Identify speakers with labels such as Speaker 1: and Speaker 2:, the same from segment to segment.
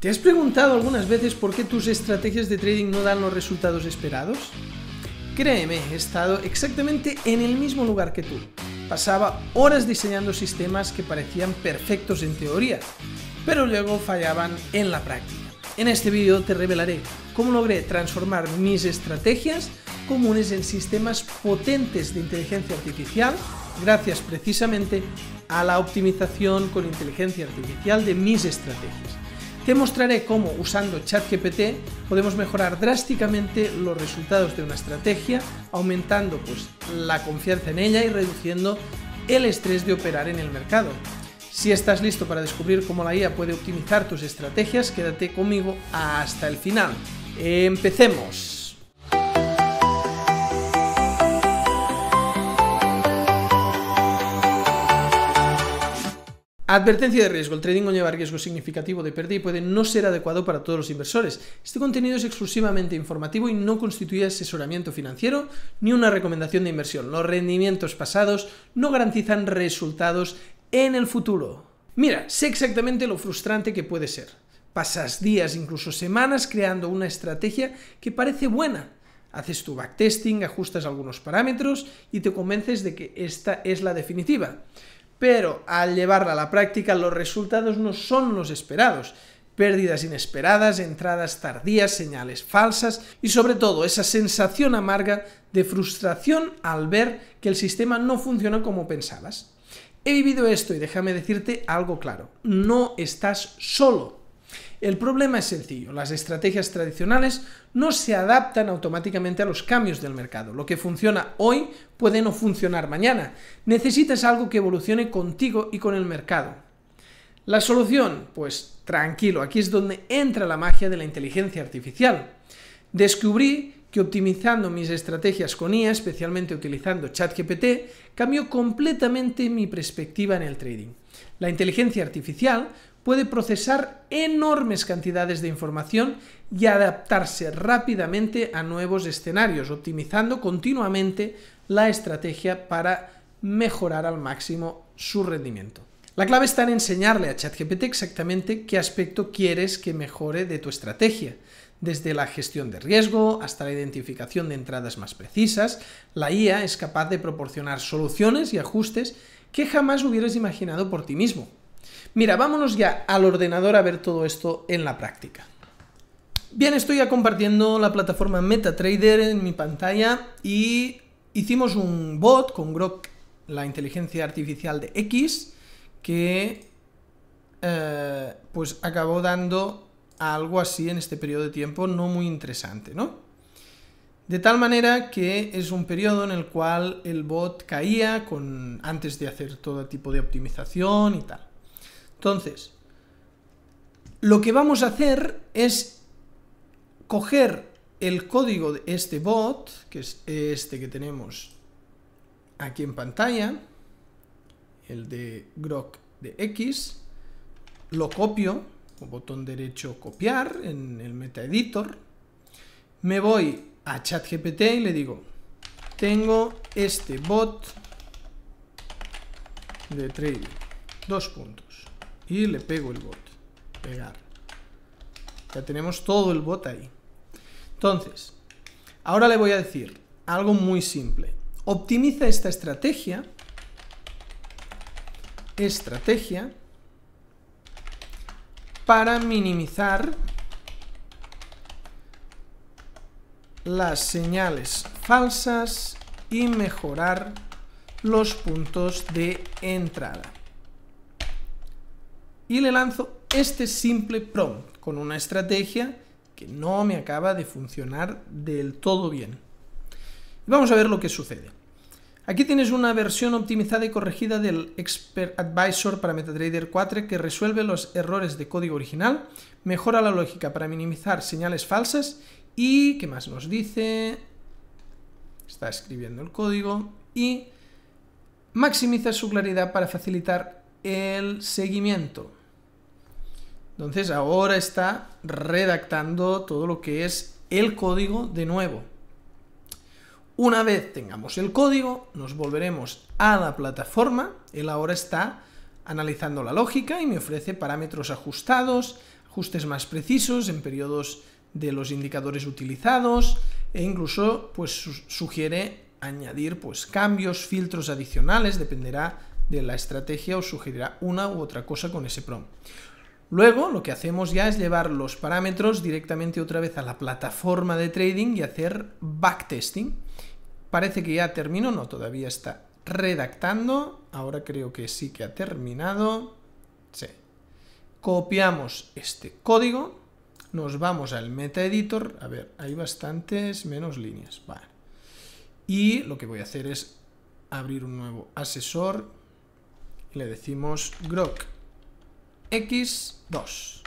Speaker 1: ¿Te has preguntado algunas veces por qué tus estrategias de trading no dan los resultados esperados? Créeme, he estado exactamente en el mismo lugar que tú. Pasaba horas diseñando sistemas que parecían perfectos en teoría, pero luego fallaban en la práctica. En este vídeo te revelaré cómo logré transformar mis estrategias comunes en sistemas potentes de inteligencia artificial gracias precisamente a la optimización con inteligencia artificial de mis estrategias. Te mostraré cómo usando ChatGPT podemos mejorar drásticamente los resultados de una estrategia, aumentando pues, la confianza en ella y reduciendo el estrés de operar en el mercado. Si estás listo para descubrir cómo la IA puede optimizar tus estrategias, quédate conmigo hasta el final. Empecemos. Advertencia de riesgo. El trading conlleva riesgo significativo de pérdida y puede no ser adecuado para todos los inversores. Este contenido es exclusivamente informativo y no constituye asesoramiento financiero ni una recomendación de inversión. Los rendimientos pasados no garantizan resultados en el futuro. Mira, sé exactamente lo frustrante que puede ser. Pasas días, incluso semanas, creando una estrategia que parece buena. Haces tu backtesting, ajustas algunos parámetros y te convences de que esta es la definitiva pero al llevarla a la práctica los resultados no son los esperados. Pérdidas inesperadas, entradas tardías, señales falsas y sobre todo esa sensación amarga de frustración al ver que el sistema no funciona como pensabas. He vivido esto y déjame decirte algo claro, no estás solo el problema es sencillo, las estrategias tradicionales no se adaptan automáticamente a los cambios del mercado. Lo que funciona hoy puede no funcionar mañana. Necesitas algo que evolucione contigo y con el mercado. La solución, pues tranquilo, aquí es donde entra la magia de la inteligencia artificial. Descubrí que optimizando mis estrategias con IA, especialmente utilizando ChatGPT, cambió completamente mi perspectiva en el trading. La inteligencia artificial puede procesar enormes cantidades de información y adaptarse rápidamente a nuevos escenarios, optimizando continuamente la estrategia para mejorar al máximo su rendimiento. La clave está en enseñarle a ChatGPT exactamente qué aspecto quieres que mejore de tu estrategia, desde la gestión de riesgo hasta la identificación de entradas más precisas, la IA es capaz de proporcionar soluciones y ajustes que jamás hubieras imaginado por ti mismo. Mira, vámonos ya al ordenador a ver todo esto en la práctica. Bien, estoy ya compartiendo la plataforma MetaTrader en mi pantalla y hicimos un bot con Grok, la inteligencia artificial de X, que eh, pues acabó dando algo así en este periodo de tiempo no muy interesante, ¿no? De tal manera que es un periodo en el cual el bot caía con, antes de hacer todo tipo de optimización y tal. Entonces, lo que vamos a hacer es coger el código de este bot, que es este que tenemos aquí en pantalla, el de grok de x, lo copio botón derecho copiar en el meta editor, me voy a ChatGPT y le digo, tengo este bot de trading, dos puntos, y le pego el bot, pegar. Ya tenemos todo el bot ahí. Entonces, ahora le voy a decir algo muy simple. Optimiza esta estrategia, estrategia, para minimizar las señales falsas y mejorar los puntos de entrada. Y le lanzo este simple prompt con una estrategia que no me acaba de funcionar del todo bien. Vamos a ver lo que sucede. Aquí tienes una versión optimizada y corregida del Expert Advisor para MetaTrader 4 que resuelve los errores de código original, mejora la lógica para minimizar señales falsas y, ¿qué más nos dice? Está escribiendo el código y maximiza su claridad para facilitar el seguimiento. Entonces ahora está redactando todo lo que es el código de nuevo. Una vez tengamos el código, nos volveremos a la plataforma. Él ahora está analizando la lógica y me ofrece parámetros ajustados, ajustes más precisos en periodos de los indicadores utilizados e incluso pues sugiere añadir pues cambios, filtros adicionales, dependerá de la estrategia o sugerirá una u otra cosa con ese prom Luego lo que hacemos ya es llevar los parámetros directamente otra vez a la plataforma de trading y hacer backtesting. Parece que ya terminó, no, todavía está redactando. Ahora creo que sí que ha terminado. Sí. Copiamos este código. Nos vamos al meta editor. A ver, hay bastantes menos líneas. Vale. Y lo que voy a hacer es abrir un nuevo asesor. Le decimos grok x2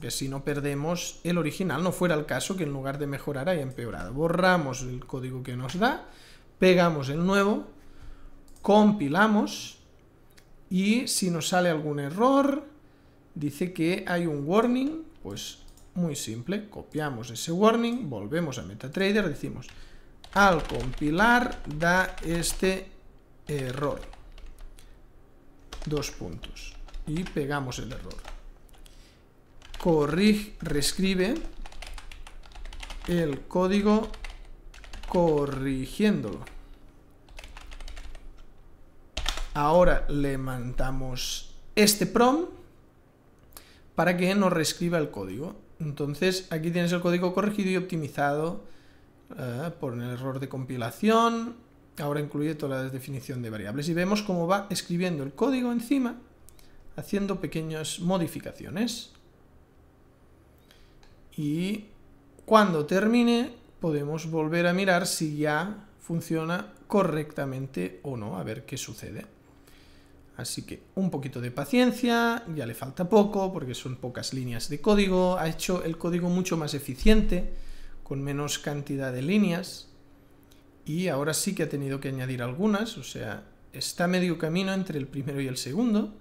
Speaker 1: que si no perdemos el original, no fuera el caso que en lugar de mejorar haya empeorado. Borramos el código que nos da, pegamos el nuevo, compilamos y si nos sale algún error, dice que hay un warning, pues muy simple, copiamos ese warning, volvemos a MetaTrader, decimos al compilar da este error, dos puntos, y pegamos el error corrige, reescribe el código corrigiéndolo. Ahora le mandamos este prom para que nos reescriba el código. Entonces aquí tienes el código corregido y optimizado eh, por el error de compilación. Ahora incluye toda la definición de variables y vemos cómo va escribiendo el código encima haciendo pequeñas modificaciones y cuando termine podemos volver a mirar si ya funciona correctamente o no, a ver qué sucede. Así que un poquito de paciencia, ya le falta poco porque son pocas líneas de código, ha hecho el código mucho más eficiente, con menos cantidad de líneas y ahora sí que ha tenido que añadir algunas, o sea, está medio camino entre el primero y el segundo.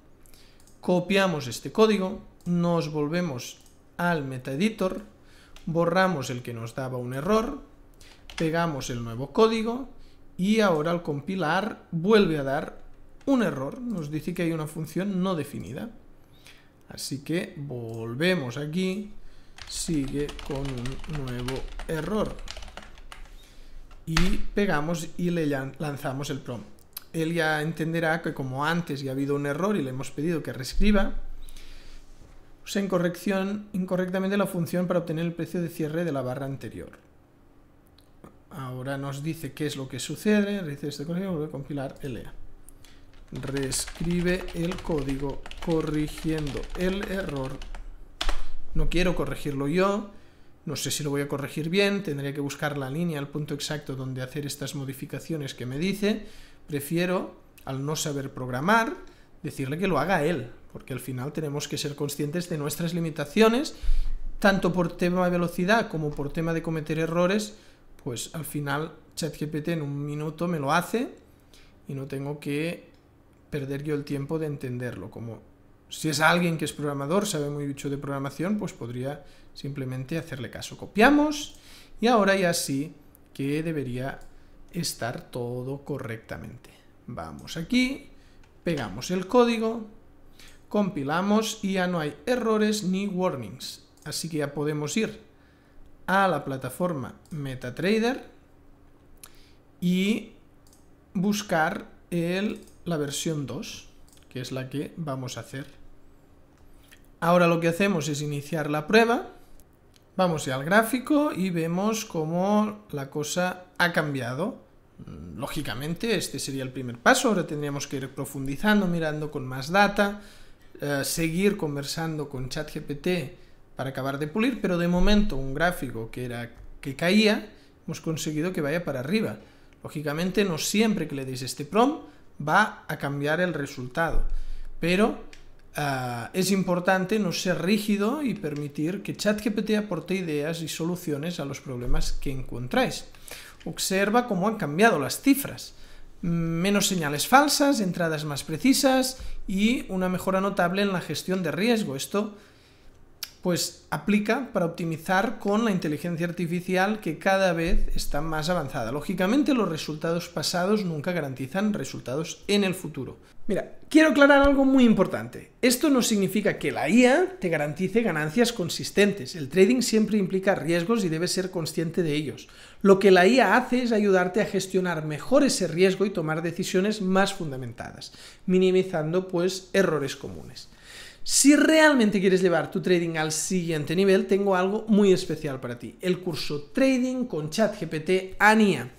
Speaker 1: Copiamos este código, nos volvemos al MetaEditor, borramos el que nos daba un error, pegamos el nuevo código y ahora al compilar vuelve a dar un error, nos dice que hay una función no definida. Así que volvemos aquí, sigue con un nuevo error. Y pegamos y le lanzamos el prompt. Él ya entenderá que como antes ya ha habido un error y le hemos pedido que reescriba, usa corrección incorrectamente la función para obtener el precio de cierre de la barra anterior. Ahora nos dice qué es lo que sucede, dice este código, a compilar Lea. Reescribe el código corrigiendo el error. No quiero corregirlo yo, no sé si lo voy a corregir bien, tendría que buscar la línea, el punto exacto donde hacer estas modificaciones que me dice. Prefiero, al no saber programar, decirle que lo haga él, porque al final tenemos que ser conscientes de nuestras limitaciones, tanto por tema de velocidad como por tema de cometer errores, pues al final ChatGPT en un minuto me lo hace y no tengo que perder yo el tiempo de entenderlo. Como si es alguien que es programador, sabe muy mucho de programación, pues podría simplemente hacerle caso. Copiamos y ahora ya sí que debería estar todo correctamente. Vamos aquí, Pegamos el código, compilamos y ya no hay errores ni warnings. Así que ya podemos ir a la plataforma MetaTrader y buscar el, la versión 2, que es la que vamos a hacer. Ahora lo que hacemos es iniciar la prueba. Vamos al gráfico y vemos cómo la cosa ha cambiado. Mm, lógicamente, este sería el primer paso. Ahora tendríamos que ir profundizando, mirando con más data, eh, seguir conversando con ChatGPT para acabar de pulir, pero de momento un gráfico que era que caía, hemos conseguido que vaya para arriba. Lógicamente, no siempre que le deis este PROM va a cambiar el resultado, pero eh, es importante no ser rígido y permitir que ChatGPT aporte ideas y soluciones a los problemas que encontráis. Observa cómo han cambiado las cifras. Menos señales falsas, entradas más precisas y una mejora notable en la gestión de riesgo. Esto pues aplica para optimizar con la inteligencia artificial que cada vez está más avanzada. Lógicamente los resultados pasados nunca garantizan resultados en el futuro. Mira, quiero aclarar algo muy importante. Esto no significa que la IA te garantice ganancias consistentes. El trading siempre implica riesgos y debes ser consciente de ellos. Lo que la IA hace es ayudarte a gestionar mejor ese riesgo y tomar decisiones más fundamentadas, minimizando pues errores comunes. Si realmente quieres llevar tu trading al siguiente nivel, tengo algo muy especial para ti, el curso Trading con ChatGPT ANIA.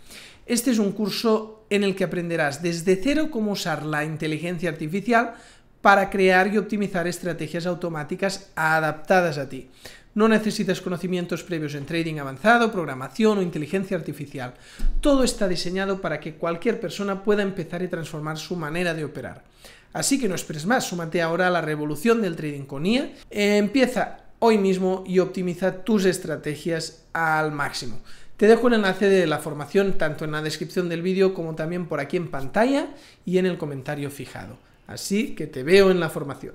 Speaker 1: Este es un curso en el que aprenderás desde cero cómo usar la inteligencia artificial para crear y optimizar estrategias automáticas adaptadas a ti. No necesitas conocimientos previos en trading avanzado, programación o inteligencia artificial. Todo está diseñado para que cualquier persona pueda empezar y transformar su manera de operar. Así que no esperes más, súmate ahora a la revolución del trading con IA. Empieza hoy mismo y optimiza tus estrategias al máximo. Te dejo el enlace de la formación tanto en la descripción del vídeo como también por aquí en pantalla y en el comentario fijado. Así que te veo en la formación.